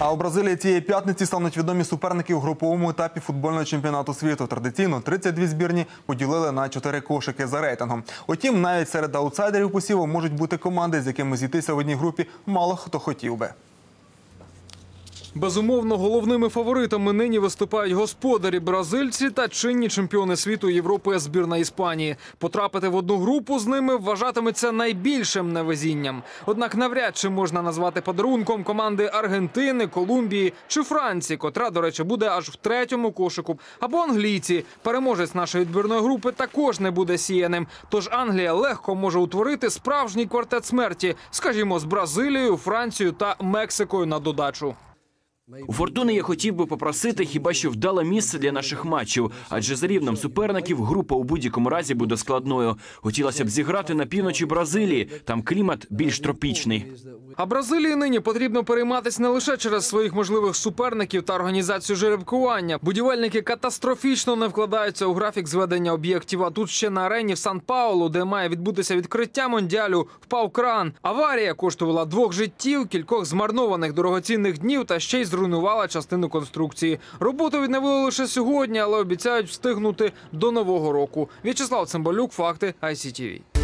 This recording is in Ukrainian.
А у Бразилії цієї п'ятниці стануть відомі суперники у груповому етапі футбольного чемпіонату світу. Традиційно 32 збірні поділили на 4 кошики за рейтингом. Утім, навіть серед аутсайдерів посіву можуть бути команди, з якими зійтися в одній групі мало хто хотів би. Безумовно, головними фаворитами нині виступають господарі бразильці та чинні чемпіони світу Європи збірна Іспанії. Потрапити в одну групу з ними вважатиметься найбільшим невезінням. Однак, навряд чи можна назвати подарунком команди Аргентини, Колумбії чи Франції, котра, до речі, буде аж в третьому кошику. Або англійці переможець нашої відбірної групи також не буде сіяним. Тож Англія легко може утворити справжній квартет смерті, скажімо, з Бразилією, Францією та Мексикою на додачу. У фортуни я хотів би попросити хіба що вдале місце для наших матчів, адже за рівнем суперників група у будь-якому разі буде складною. Хотілося б зіграти на півночі Бразилії, там клімат більш тропічний. А Бразилії нині потрібно перейматися не лише через своїх можливих суперників та організацію жеребкування. Будівельники катастрофічно не вкладаються у графік зведення об'єктів. А тут ще на арені в Сан Паулу, де має відбутися відкриття мондіалю, впав кран. Аварія коштувала двох життів, кількох змарнованих дорогоцінних днів та ще й з зруйнувала частину конструкції. Роботу відновили лише сьогодні, але обіцяють встигнути до нового року. В'ячеслав Цимбалюк, факти ICTV.